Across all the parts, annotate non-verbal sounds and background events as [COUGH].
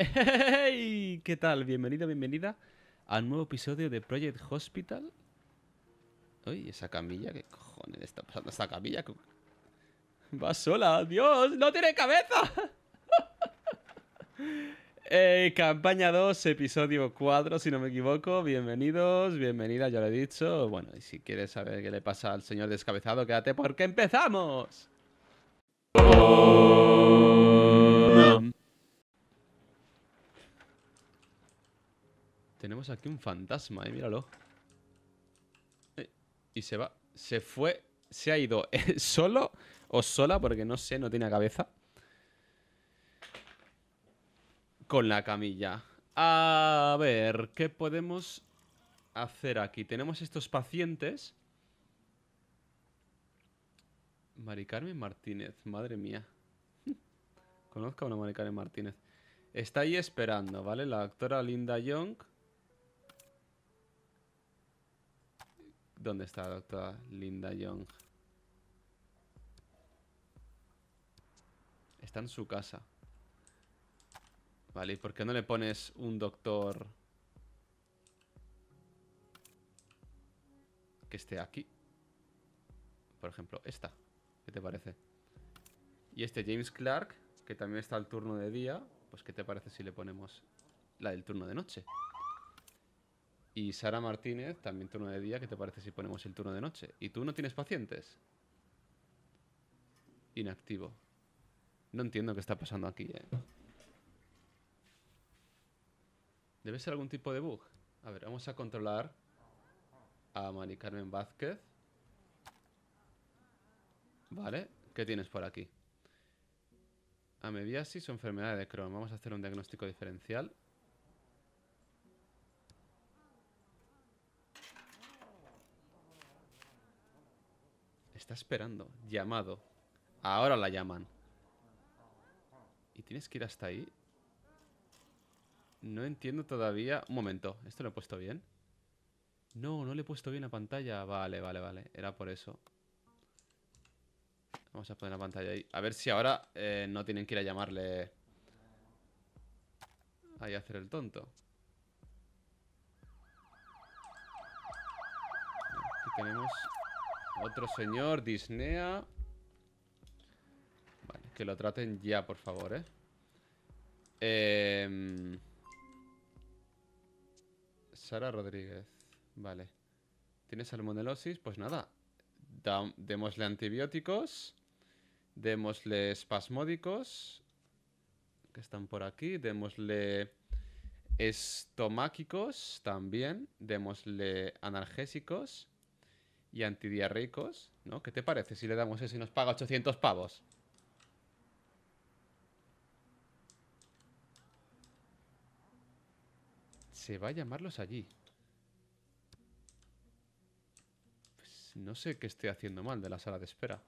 ¡Hey! ¿Qué tal? Bienvenido, bienvenida al nuevo episodio de Project Hospital. Uy, esa camilla, ¿qué cojones está pasando esa camilla? Va sola, Dios, no tiene cabeza. [LAUGHS] Eh, campaña 2, episodio 4, si no me equivoco. Bienvenidos, bienvenida, ya lo he dicho. Bueno, y si quieres saber qué le pasa al señor descabezado, quédate porque empezamos. Tenemos aquí un fantasma, eh, míralo. Eh, y se va. Se fue. Se ha ido [LAUGHS] solo o sola, porque no sé, no tiene cabeza. Con la camilla. A ver, ¿qué podemos hacer aquí? Tenemos estos pacientes. Mari Martínez, madre mía. [LAUGHS] Conozco a una Mari Martínez. Está ahí esperando, ¿vale? La doctora Linda Young ¿Dónde está la doctora Linda Young? Está en su casa. Vale, ¿y por qué no le pones un doctor que esté aquí? Por ejemplo, esta. ¿Qué te parece? Y este James Clark, que también está al turno de día, pues ¿qué te parece si le ponemos la del turno de noche? Y Sara Martínez, también turno de día, ¿qué te parece si ponemos el turno de noche? ¿Y tú no tienes pacientes? Inactivo. No entiendo qué está pasando aquí, ¿eh? Debe ser algún tipo de bug. A ver, vamos a controlar a Mari Carmen Vázquez. Vale, ¿qué tienes por aquí? Amebiasis o enfermedad de Crohn. Vamos a hacer un diagnóstico diferencial. está esperando. Llamado. Ahora la llaman. ¿Y tienes que ir hasta ahí? No entiendo todavía... Un momento, ¿esto lo he puesto bien? No, no le he puesto bien la pantalla. Vale, vale, vale. Era por eso. Vamos a poner la pantalla ahí. A ver si ahora eh, no tienen que ir a llamarle... Ahí a hacer el tonto. Aquí tenemos otro señor, Disnea. Vale, que lo traten ya, por favor, ¿eh? Em, Sara Rodríguez. Vale. ¿Tienes salmonelosis? Pues nada. démosle antibióticos. Démosle espasmódicos. Que están por aquí. Démosle estomáquicos también. Démosle analgésicos y antidiarreicos, ¿no? ¿Qué te parece si le damos eso y nos paga 800 pavos? Se va a llamarlos allí. Pues no sé qué estoy haciendo mal de la sala de espera.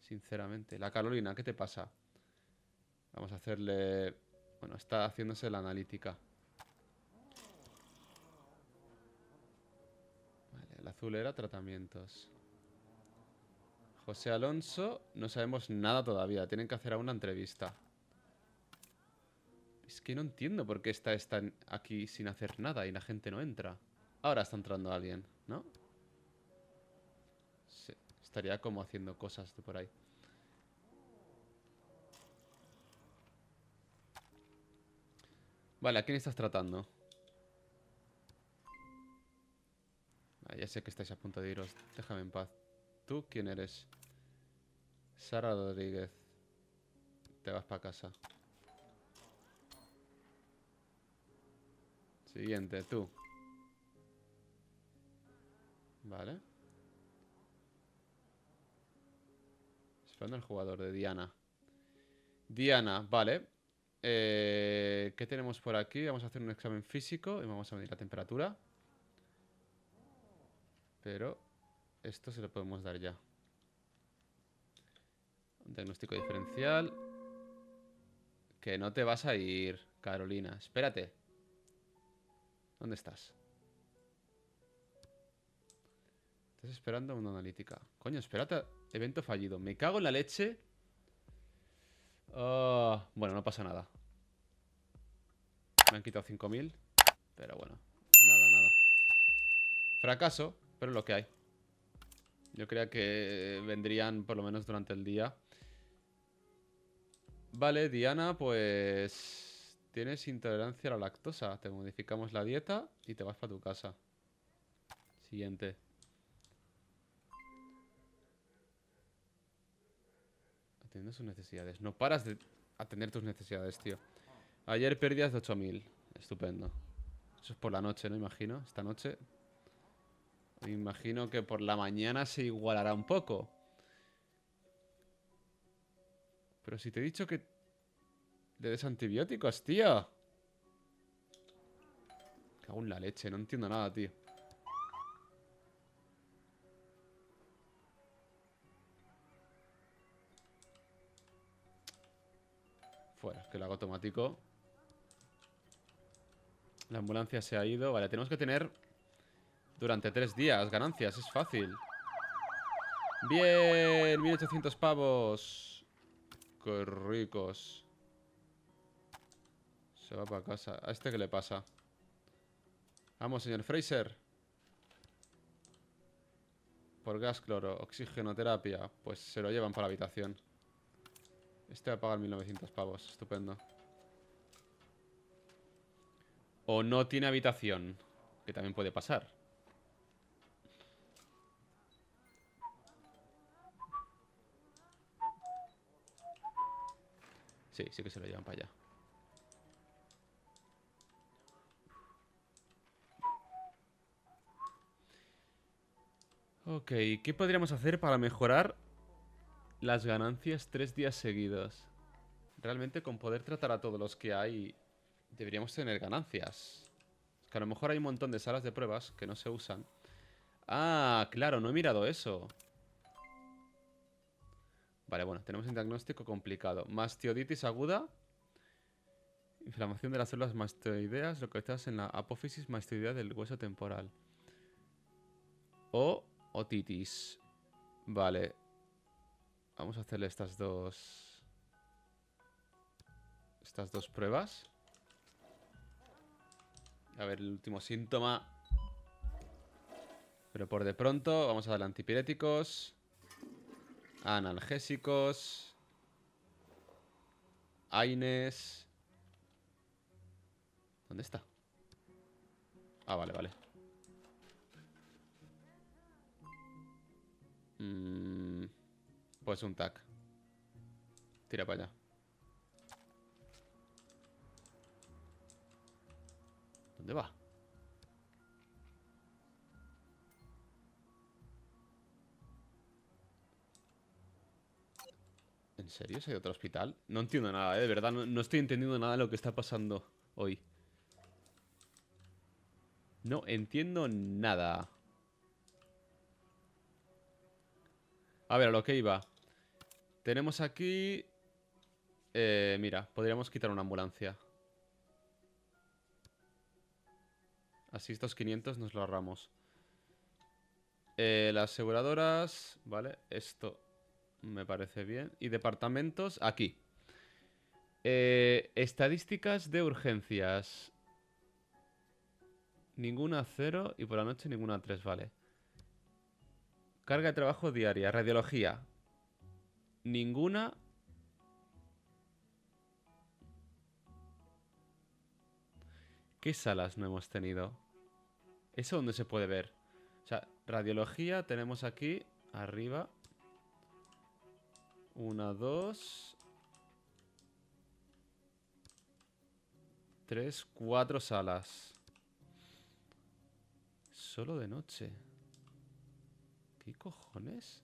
Sinceramente. La Carolina, ¿qué te pasa? Vamos a hacerle... Bueno, está haciéndose la analítica. Azulera, tratamientos. José Alonso, no sabemos nada todavía. Tienen que hacer a una entrevista. Es que no entiendo por qué está, está aquí sin hacer nada y la gente no entra. Ahora está entrando alguien, ¿no? Sí, estaría como haciendo cosas de por ahí. Vale, ¿a quién estás tratando? Ah, ya sé que estáis a punto de iros. Déjame en paz. ¿Tú quién eres? Sara Rodríguez. Te vas para casa. Siguiente, tú. Vale. Esperando el jugador de Diana. Diana, vale. Eh, ¿Qué tenemos por aquí? Vamos a hacer un examen físico y vamos a medir la temperatura. Pero esto se lo podemos dar ya. diagnóstico diferencial. Que no te vas a ir, Carolina. Espérate. ¿Dónde estás? Estás esperando una analítica. Coño, espérate. Evento fallido. Me cago en la leche. Ah, bueno, no pasa nada. Me han quitado 5.000. Pero bueno, nada, nada. Fracaso pero lo que hay. Yo creía que vendrían por lo menos durante el día. Vale, Diana, pues... Tienes intolerancia a la lactosa. Te modificamos la dieta y te vas para tu casa. Siguiente. Atendiendo sus necesidades. No paras de atender tus necesidades, tío. Ayer pérdidas de 8.000. Estupendo. Eso es por la noche, ¿no? Imagino. Esta noche me imagino que por la mañana se igualará un poco. Pero si te he dicho que le des antibióticos, tío. Cago en la leche, no entiendo nada, tío. Fuera, que lo hago automático. La ambulancia se ha ido. Vale, tenemos que tener durante tres días, ganancias, es fácil Bien, 1800 pavos Qué ricos Se va para casa ¿A este qué le pasa? Vamos, señor Fraser Por gas cloro, oxígeno, terapia Pues se lo llevan para la habitación Este va a pagar 1900 pavos Estupendo O no tiene habitación Que también puede pasar Sí, sí que se lo llevan para allá. Ok, ¿qué podríamos hacer para mejorar las ganancias tres días seguidos? Realmente con poder tratar a todos los que hay, deberíamos tener ganancias. que a lo mejor hay un montón de salas de pruebas que no se usan. Ah, claro, no he mirado eso. Vale, bueno, tenemos un diagnóstico complicado. Mastioditis aguda. Inflamación de las células mastoideas Lo que estás en la apófisis mastoidea del hueso temporal. O otitis. Vale. Vamos a hacerle estas dos... Estas dos pruebas. A ver, el último síntoma. Pero por de pronto, vamos a darle antipiréticos. Analgésicos. Aines. ¿Dónde está? Ah, vale, vale. Mm, pues un tac. Tira para allá. ¿Dónde va? ¿En serio? ¿Se otro hospital? No entiendo nada, ¿eh? de verdad, no, estoy entendiendo nada de lo que está pasando hoy. No entiendo nada. A ver, a lo que iba. Tenemos aquí... Eh, mira, podríamos quitar una ambulancia. Así estos 500 nos lo ahorramos. Eh, las aseguradoras... Vale, esto me parece bien. Y departamentos, aquí. Eh, estadísticas de urgencias. Ninguna cero y por la noche ninguna tres, vale. Carga de trabajo diaria, radiología. Ninguna. ¿Qué salas no hemos tenido? ¿Eso dónde se puede ver? O sea, radiología tenemos aquí, arriba. Una, dos... Tres, cuatro salas. Solo de noche. ¿Qué cojones?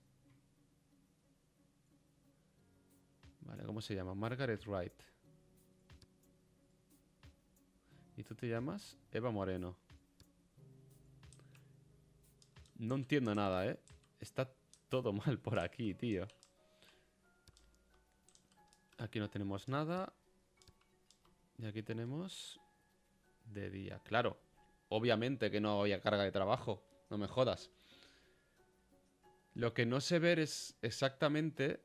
Vale, ¿cómo se llama? Margaret Wright. Y tú te llamas Eva Moreno. No entiendo nada, ¿eh? Está todo [LAUGHS] mal por aquí, tío. Aquí no tenemos nada. Y aquí tenemos... De día. Claro. Obviamente que no había carga de trabajo. No me jodas. Lo que no sé ver es exactamente...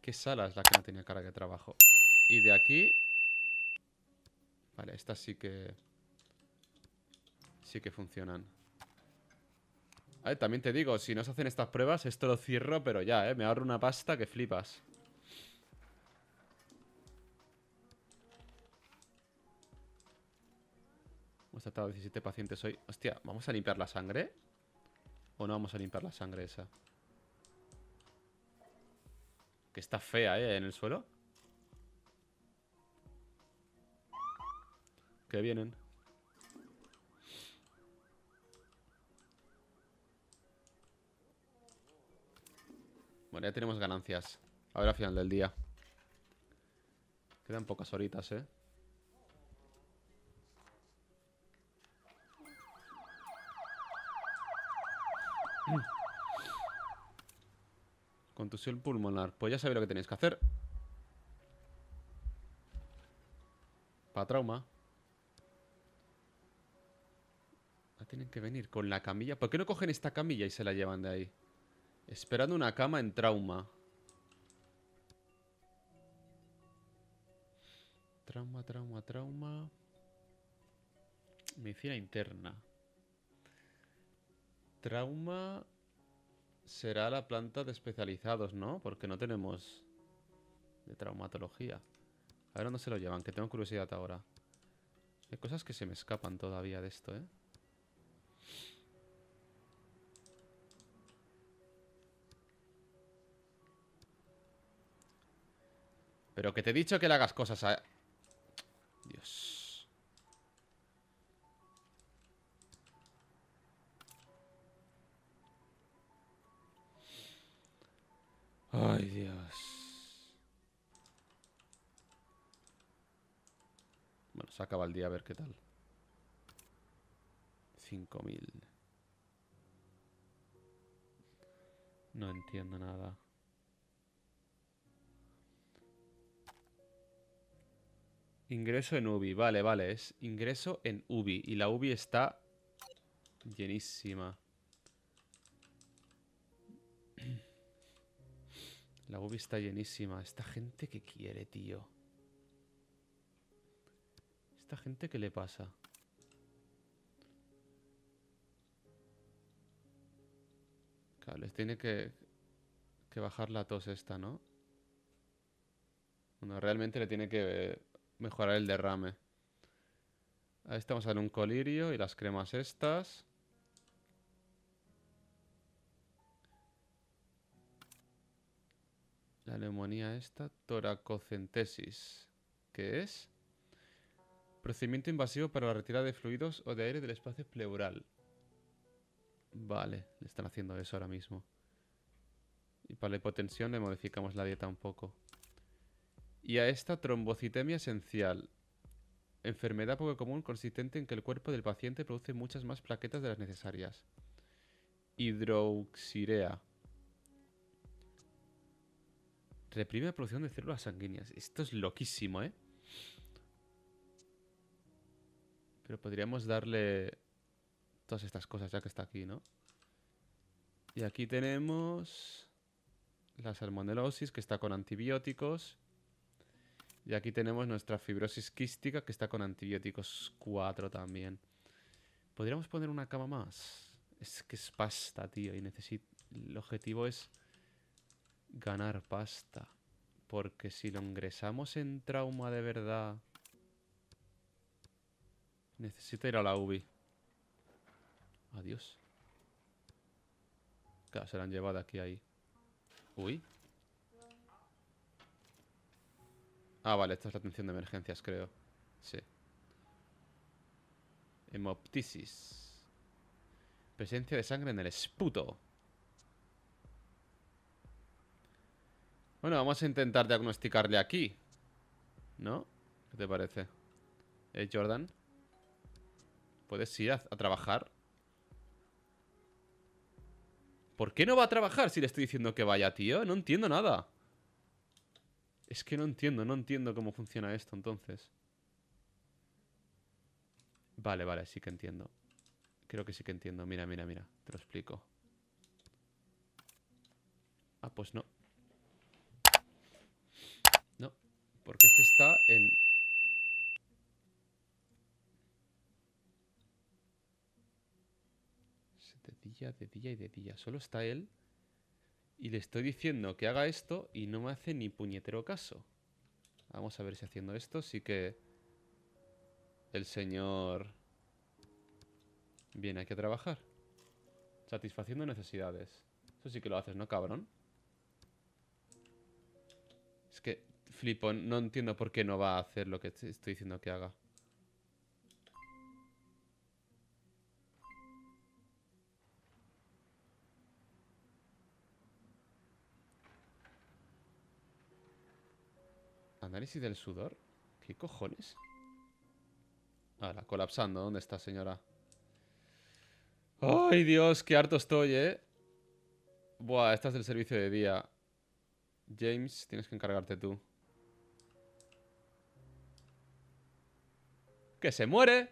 ¿Qué sala es la que no tenía carga de trabajo? Y de aquí... Vale, estas sí que... Sí que funcionan. Ver, también te digo, si no se hacen estas pruebas, esto lo cierro, pero ya, ¿eh? Me ahorro una pasta que flipas. Hemos tratado 17 pacientes hoy. Hostia, ¿vamos a limpiar la sangre? ¿O no vamos a limpiar la sangre esa? Que está fea, ¿eh? En el suelo. Que vienen. Bueno, ya tenemos ganancias. A ver al final del día. Quedan pocas horitas, ¿eh? [CLEARS THROAT] Contusión pulmonar. Pues ya sabéis lo que tenéis que hacer. Para trauma. Ah, tienen que venir con la camilla. ¿Por qué no cogen esta camilla y se la llevan de ahí? Esperando una cama en trauma. Trauma, trauma, trauma. Medicina interna. Trauma será la planta de especializados, ¿no? Porque no tenemos de traumatología. A ver, dónde se lo llevan, que tengo curiosidad ahora. Hay cosas que se me escapan todavía de esto, ¿eh? Pero que te he dicho que le hagas cosas a... Dios. Ay, Dios. Bueno, se acaba el día a ver qué tal. 5000. No entiendo nada. Ingreso en UBI, vale, vale, es ingreso en UBI. Y la UBI está llenísima. La UBI está llenísima. Esta gente que quiere, tío. Esta gente ¿qué le pasa. Claro, les tiene que, que bajar la tos esta, ¿no? Bueno, realmente le tiene que mejorar el derrame. Ahí estamos en un colirio y las cremas estas. La neumonía esta, toracocentesis. ¿Qué es? Procedimiento invasivo para la retirada de fluidos o de aire del espacio pleural. Vale, le están haciendo eso ahora mismo. Y para la hipotensión le modificamos la dieta un poco y a esta trombocitemia esencial, enfermedad poco común consistente en que el cuerpo del paciente produce muchas más plaquetas de las necesarias. Hidroxirea. Reprime la producción de células sanguíneas. Esto es loquísimo, ¿eh? Pero podríamos darle todas estas cosas ya que está aquí, ¿no? Y aquí tenemos la salmonelosis que está con antibióticos. Y aquí tenemos nuestra fibrosis quística que está con antibióticos 4 también. Podríamos poner una cama más. Es que es pasta, tío. Y necesito... El objetivo es ganar pasta. Porque si lo ingresamos en trauma de verdad... Necesito ir a la UBI. Adiós. Claro, se la han llevado aquí ahí. Uy. Ah, vale, esta es la atención de emergencias, creo. Sí. Hemoptisis. Presencia de sangre en el esputo. Bueno, vamos a intentar diagnosticarle aquí. ¿No? ¿Qué te parece? ¿Eh, Jordan? ¿Puedes ir a, a trabajar? ¿Por qué no va a trabajar si le estoy diciendo que vaya, tío? No entiendo nada. Es que no entiendo, no entiendo cómo funciona esto entonces. Vale, vale, sí que entiendo. Creo que sí que entiendo. Mira, mira, mira. Te lo explico. Ah, pues no. No, porque este está en... Este de día, de día y de día. Solo está él y le estoy diciendo que haga esto y no me hace ni puñetero caso. Vamos a ver si haciendo esto sí que el señor viene aquí a trabajar. Satisfaciendo necesidades. Eso sí que lo haces, ¿no, cabrón? Es que flipo, no entiendo por qué no va a hacer lo que estoy diciendo que haga. Análisis del sudor. ¿Qué cojones? Ahora, colapsando. ¿Dónde está, señora? ¡Ay, Dios! ¡Qué harto estoy, eh! Buah, esta del servicio de día. James, tienes que encargarte tú. ¡Que se muere!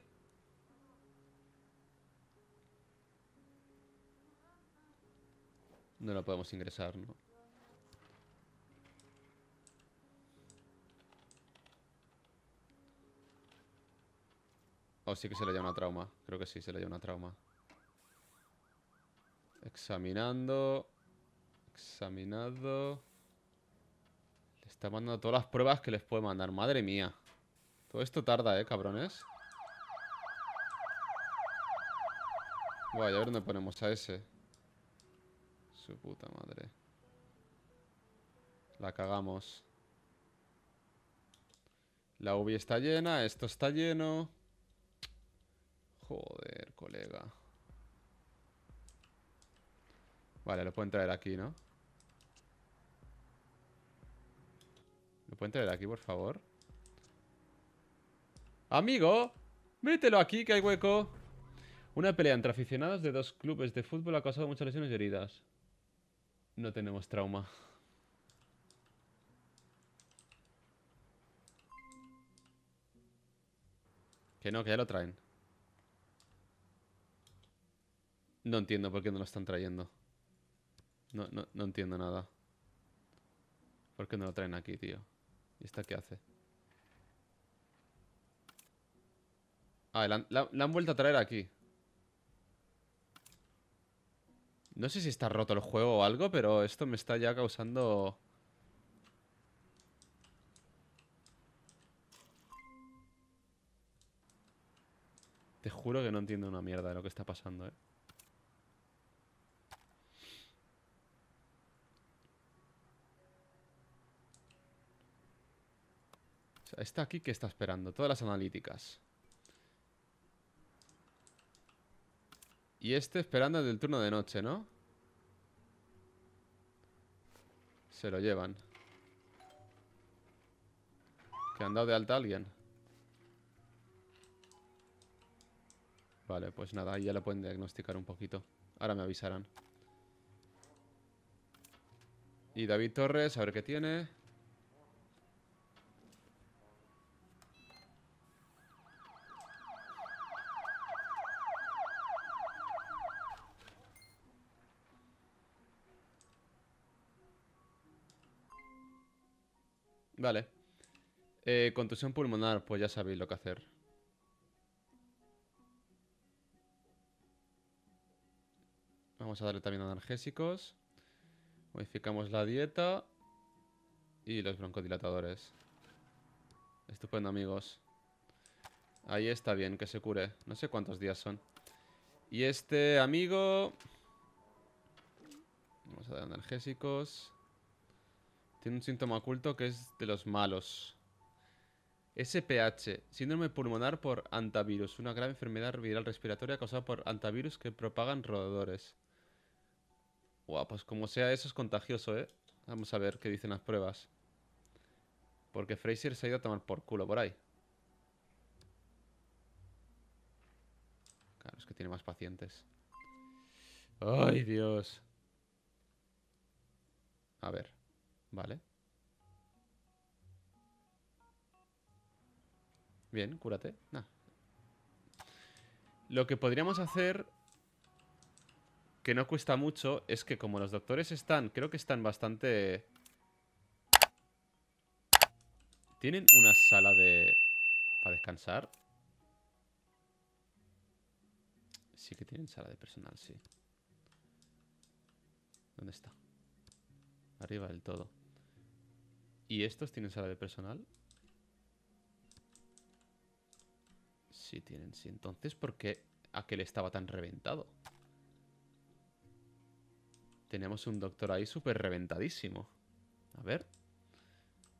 No lo podemos ingresar, ¿no? Oh, sí que se le llama una trauma. Creo que sí, se le llama una trauma. Examinando. Examinado. Le está mandando todas las pruebas que les puede mandar. Madre mía. Todo esto tarda, ¿eh, cabrones? Voy a ver dónde ponemos a ese. Su puta madre. La cagamos. La UBI está llena, esto está lleno. Joder, colega. Vale, lo pueden traer aquí, ¿no? ¿Lo pueden traer aquí, por favor? ¡Amigo! ¡Mételo aquí, que hay hueco! Una pelea entre aficionados de dos clubes de fútbol ha causado muchas lesiones y heridas. No tenemos trauma. Que no, que ya lo traen. No entiendo por qué no lo están trayendo. No, no, no entiendo nada. ¿Por qué no lo traen aquí, tío? ¿Y esta qué hace? Ah, la, han vuelto a traer aquí. No sé si está roto el juego o algo, pero esto me está ya causando... Te juro que no entiendo una mierda de lo que está pasando, eh. está? aquí que está esperando. Todas las analíticas. Y este esperando del el turno de noche, ¿no? Se lo llevan. Que han dado de alta a alguien. Vale, pues nada, ahí ya lo pueden diagnosticar un poquito. Ahora me avisarán. Y David Torres, a ver qué tiene. Vale. Eh, contusión pulmonar, pues ya sabéis lo que hacer. Vamos a darle también analgésicos. Modificamos la dieta. Y los broncodilatadores. Estupendo, amigos. Ahí está bien, que se cure. No sé cuántos días son. Y este amigo... Vamos a dar analgésicos. Tiene un síntoma oculto que es de los malos. SPH, síndrome pulmonar por antivirus, una grave enfermedad viral respiratoria causada por antivirus que propagan rodadores. Guau, pues como sea eso es contagioso, ¿eh? Vamos a ver qué dicen las pruebas. Porque Fraser se ha ido a tomar por culo por ahí. Claro, es que tiene más pacientes. ¡Ay, Dios! A ver. Vale. Bien, cúrate. Lo que podríamos hacer, que no cuesta mucho, es que como los doctores están, creo que están bastante... Tienen una sala de... para descansar. Sí que tienen sala de personal, sí. ¿Dónde está? Arriba del todo. ¿Y estos tienen sala de personal? Sí tienen, sí. Entonces, ¿por qué aquel estaba tan reventado? Tenemos un doctor ahí súper reventadísimo. A ver.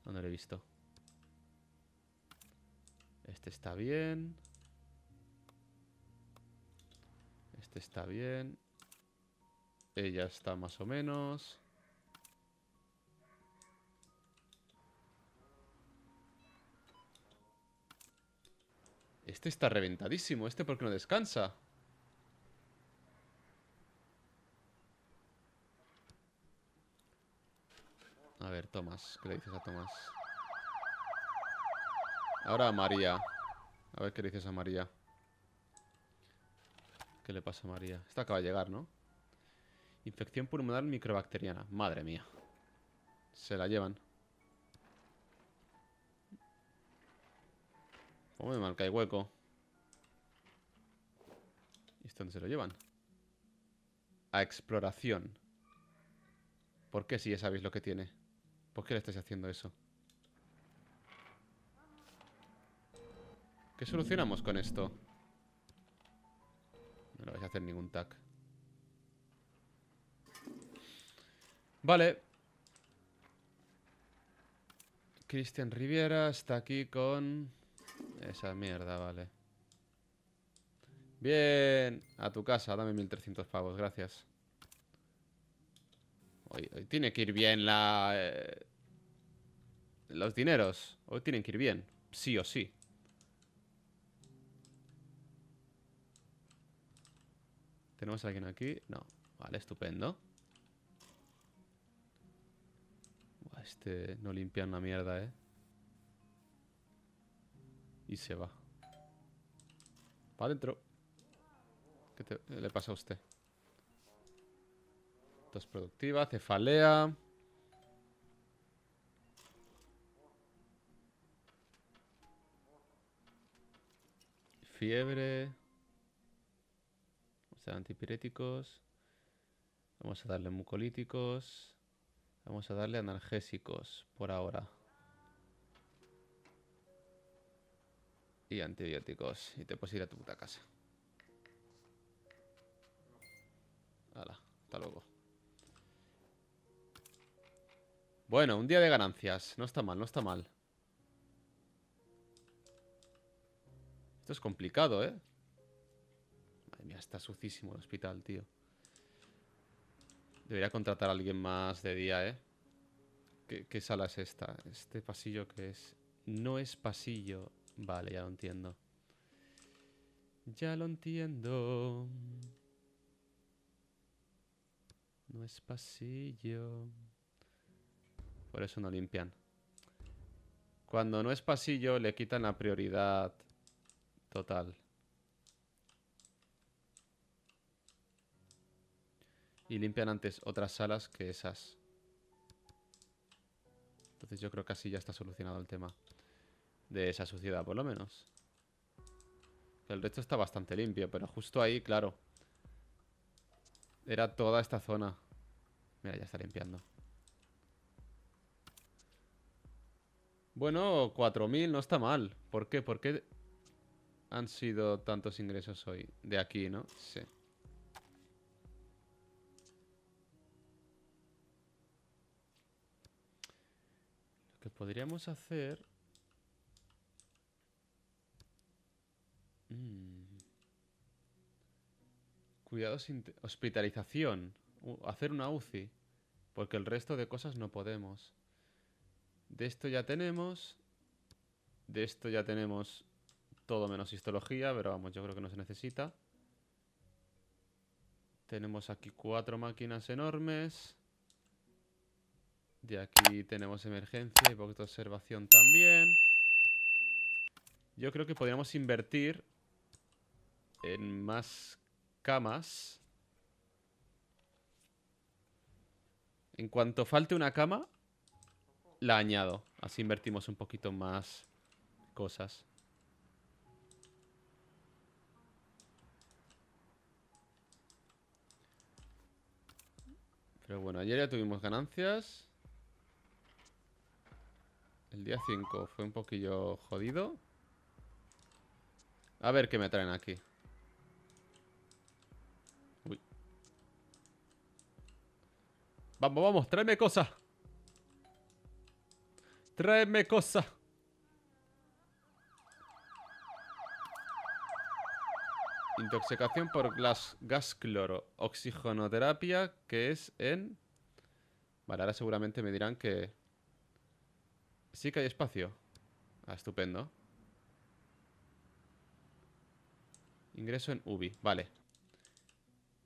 ¿Dónde lo he visto? Este está bien. Este está bien. Ella está más o menos. Este está reventadísimo. ¿Este por qué no descansa? A ver, Tomás. ¿Qué le dices a Tomás? Ahora a María. A ver qué le dices a María. ¿Qué le pasa a María? Esta acaba de llegar, ¿no? Infección pulmonar microbacteriana. Madre mía. Se la llevan. ¿Cómo me marca el hueco? ¿Y esto dónde se lo llevan? A exploración. ¿Por qué si ya sabéis lo que tiene? ¿Por qué le estáis haciendo eso? ¿Qué solucionamos con esto? No le vais a hacer ningún tag. Vale. Cristian Riviera está aquí con... Esa mierda, vale. Bien. A tu casa, dame 1300 pavos, gracias. Hoy, tiene que ir bien la... Eh, los dineros. Hoy tienen que ir bien. Sí o sí. ¿Tenemos a alguien aquí? No. Vale, estupendo. Este no limpian una mierda, eh. Y se va. Para adentro. ¿Qué le pasa a usted? Tos productiva, cefalea. Fiebre. Vamos a dar antipiréticos. Vamos a darle mucolíticos. Vamos a darle analgésicos por ahora. y antibióticos. Y te puedes ir a tu puta casa. Hala, hasta luego. Bueno, un día de ganancias. No está mal, no está mal. Esto es complicado, ¿eh? Madre mía, está sucísimo el hospital, tío. Debería contratar a alguien más de día, ¿eh? ¿Qué, qué sala es esta? Este pasillo que es... No es pasillo, Vale, ya lo entiendo. Ya lo entiendo. No es pasillo. Por eso no limpian. Cuando no es pasillo le quitan la prioridad total. Y limpian antes otras salas que esas. Entonces yo creo que así ya está solucionado el tema. De esa suciedad, por lo menos. El resto está bastante limpio, pero justo ahí, claro. Era toda esta zona. Mira, ya está limpiando. Bueno, 4.000 no está mal. ¿Por qué? ¿Por qué han sido tantos ingresos hoy? De aquí, ¿no? Sí. Lo que podríamos hacer Mm. Cuidado sin hospitalización, hacer una UCI, porque el resto de cosas no podemos. De esto ya tenemos, de esto ya tenemos todo menos histología, pero vamos, yo creo que no se necesita. Tenemos aquí cuatro máquinas enormes. De aquí tenemos emergencia y de observación también. Yo creo que podríamos invertir en más camas. En cuanto falte una cama, la añado. Así invertimos un poquito más cosas. Pero bueno, ayer ya tuvimos ganancias. El día 5 fue un poquillo jodido. A ver qué me traen aquí. Vamos, vamos, tráeme cosa. Tráeme cosa. Intoxicación por gas, gas cloro. Oxigenoterapia, que es en... Vale, ahora seguramente me dirán que... Sí que hay espacio. Ah, estupendo. Ingreso en UBI, vale.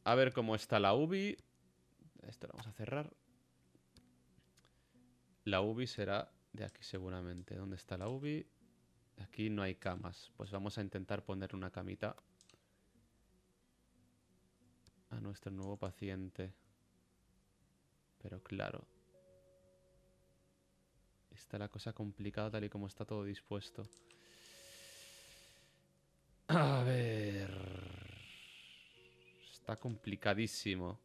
A ver cómo está la UBI. Esto lo vamos a cerrar. La UBI será de aquí seguramente. ¿Dónde está la UBI? Aquí no hay camas. Pues vamos a intentar poner una camita a nuestro nuevo paciente. Pero claro. Está la cosa complicada tal y como está todo dispuesto. A ver... Está complicadísimo.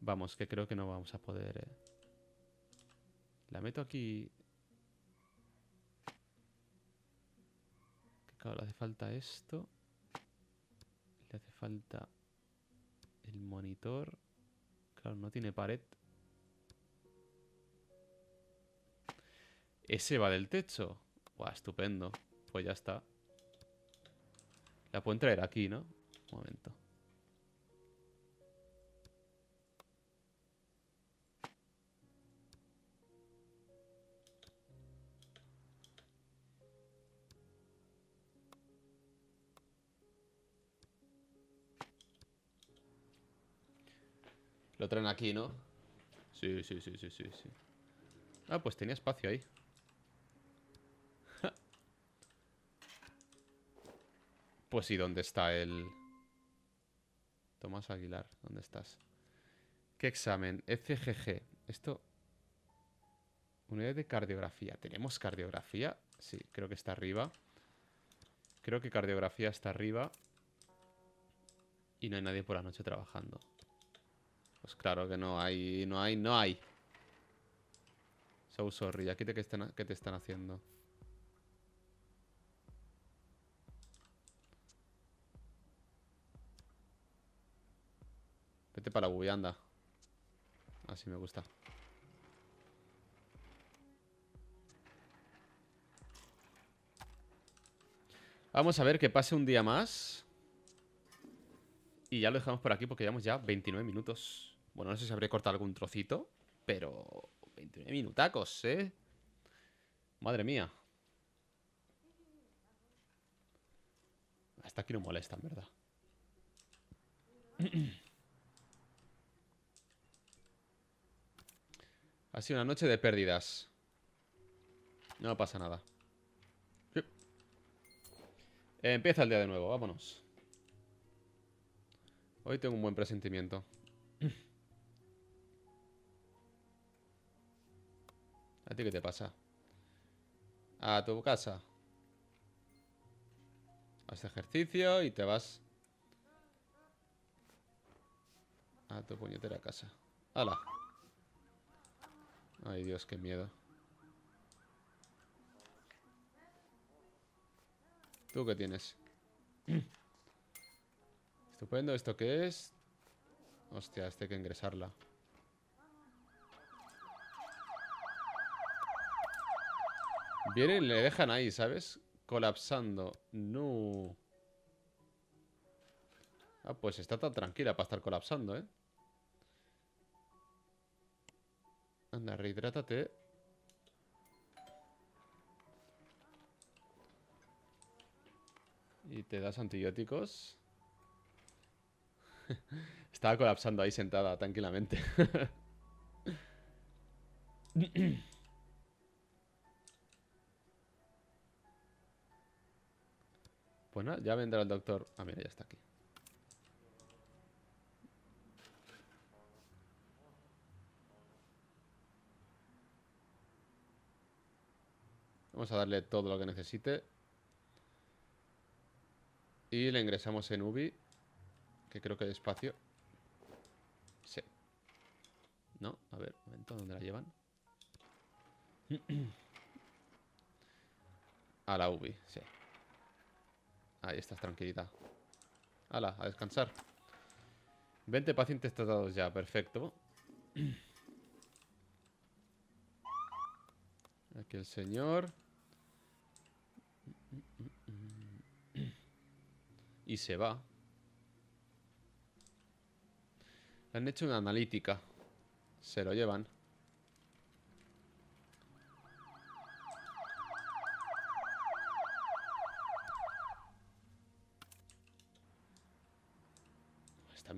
Vamos, que creo que no vamos a poder... Eh. La meto aquí... Que claro, le hace falta esto. Le hace falta el monitor. Claro, no tiene pared. Ese va del techo. Buah, estupendo. Pues ya está. La pueden traer aquí, ¿no? Un momento. aquí, ¿no? Sí, sí, sí, sí, sí, sí. Ah, pues tenía espacio ahí. pues ¿y dónde está el...? Tomás Aguilar, ¿dónde estás? ¿Qué examen? FGG. Esto... Unidad de cardiografía. ¿Tenemos cardiografía? Sí, creo que está arriba. Creo que cardiografía está arriba. Y no hay nadie por la noche trabajando. Pues claro que no hay, no hay, no hay. So sorry, aquí te, que, están, te están haciendo. Vete para la anda. Así me gusta. Vamos a ver que pase un día más. Y ya lo dejamos por aquí porque llevamos ya 29 minutos. Bueno, no sé si habré cortado algún trocito, pero 29 minutacos, ¿eh? Madre mía. Hasta aquí no molesta, en verdad. [CLEARS THROAT] Ha sido una noche de pérdidas. No pasa nada. Empieza el día de nuevo, vámonos. Hoy tengo un buen presentimiento. qué te pasa? A tu casa. Haz ejercicio y te vas a tu puñetera casa. ¡Hala! Ay, Dios, qué miedo. ¿Tú qué tienes? [CLEARS THROAT] Estupendo, ¿esto qué es? Hostia, este hay que ingresarla. Vienen le dejan ahí, ¿sabes? Colapsando. No. Ah, pues está tan tranquila para estar colapsando, ¿eh? Anda, rehidrátate. Y te das antibióticos. [LAUGHS] Estaba colapsando ahí sentada tranquilamente. [LAUGHS] Bueno, pues ya vendrá el doctor. Ah, mira, ya está aquí. Vamos a darle todo lo que necesite. Y le ingresamos en UBI. Que creo que hay espacio. Sí. No, a ver, un momento, ¿dónde la llevan? [CLEARS THROAT] a la UBI, sí. Ahí estás, tranquilidad. Hala, a descansar. 20 pacientes tratados ya, perfecto. Aquí el señor. Y se va. Le han hecho una analítica. Se lo llevan.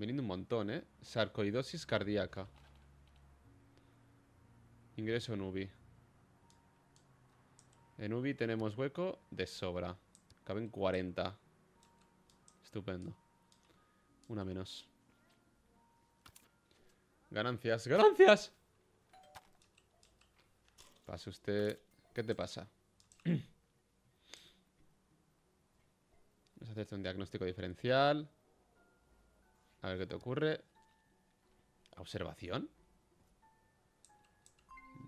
viniendo un montón, ¿eh? Sarcoidosis cardíaca. Ingreso en UBI. En UBI tenemos hueco de sobra. Caben 40. Estupendo. Una menos. Ganancias. ¡Ganancias! Pase usted... ¿Qué te pasa? Vamos a hacer un diagnóstico diferencial. A ver qué te ocurre. ¿Observación?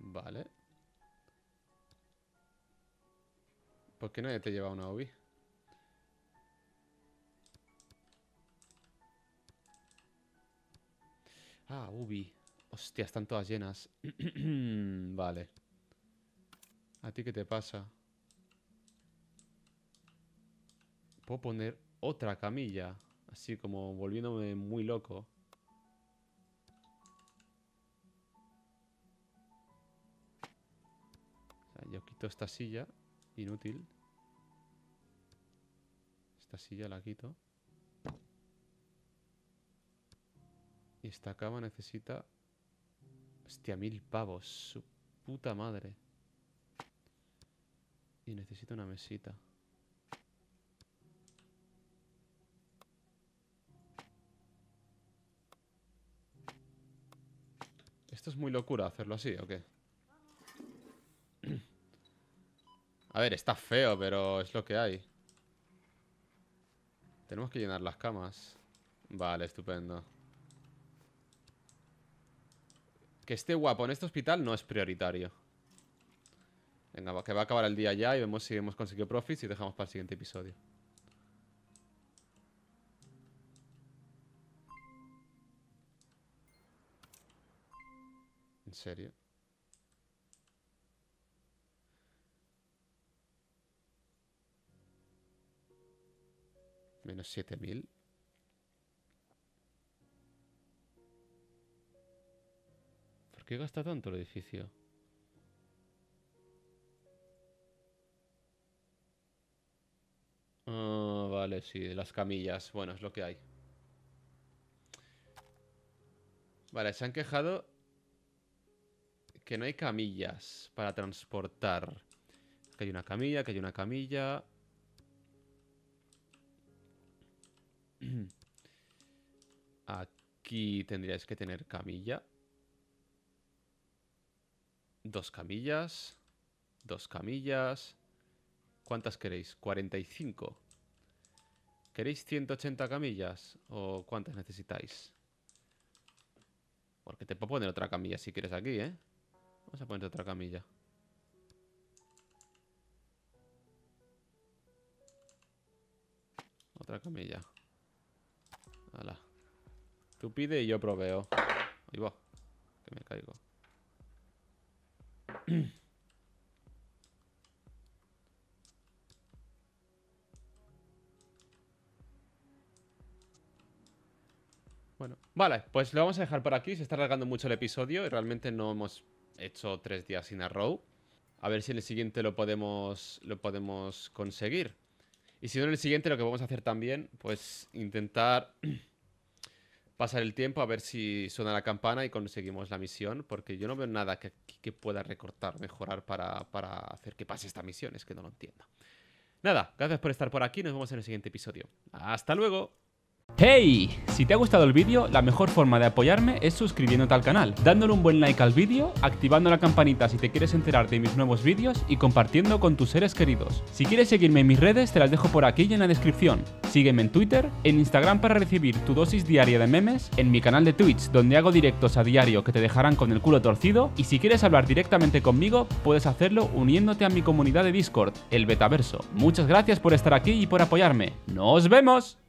Vale. ¿Por qué nadie te lleva una Ubi? Ah, ubi. Hostia, están todas llenas. [CLEARS THROAT] vale. ¿A ti qué te pasa? Puedo poner otra camilla. Así como volviéndome muy loco. yo quito esta silla. Inútil. Esta silla la quito. Y esta cama necesita... Hostia, mil pavos. Su puta madre. Y necesito una mesita. Esto es muy locura hacerlo así, ¿o qué? [CLEARS THROAT] A ver, está feo, pero es lo que hay. Tenemos que llenar las camas. Vale, estupendo. Que esté guapo en este hospital no es prioritario. Venga, que va a acabar el día ya y vemos si hemos conseguido profits y dejamos para el siguiente episodio. ¿En serio? Menos 7000. ¿Por qué gasta tanto el edificio? Ah, vale, sí, de las camillas. Bueno, es lo que hay. Vale, se han quejado que no hay camillas para transportar. Que hay una camilla, que hay una camilla. [CLEARS THROAT] Aquí tendríais que tener camilla. Dos camillas. Dos camillas. ¿Cuántas queréis? 45. ¿Queréis 180 camillas? ¿O cuántas necesitáis? Porque te puedo poner otra camilla si quieres aquí, ¿eh? Vamos a poner otra camilla. Otra camilla. Hala. Tú pide y yo proveo. Ahí va. Que me caigo. Bueno, vale, pues lo vamos a dejar por aquí. Se está alargando mucho el episodio y realmente no hemos hecho tres días sin arrow. A ver si en el siguiente lo podemos, lo podemos conseguir. Y si no, en el siguiente lo que vamos a hacer también, pues intentar [CLEARS THROAT] pasar el tiempo a ver si suena la campana y conseguimos la misión, porque yo no veo nada que, pueda recortar, mejorar para, para hacer que pase esta misión, es que no lo entiendo. Nada, gracias por estar por aquí, nos vemos en el siguiente episodio. Hasta luego. ¡Hey! Si te ha gustado el vídeo, la mejor forma de apoyarme es suscribiéndote al canal, dándole un buen like al vídeo, activando la campanita si te quieres enterar de mis nuevos vídeos y compartiendo con tus seres queridos. Si quieres seguirme en mis redes, te las dejo por aquí y en la descripción. Sígueme en Twitter, en Instagram para recibir tu dosis diaria de memes, en mi canal de Twitch donde hago directos a diario que te dejarán con el culo torcido y si quieres hablar directamente conmigo, puedes hacerlo uniéndote a mi comunidad de Discord, el Betaverso. Muchas gracias por estar aquí y por apoyarme. ¡Nos vemos!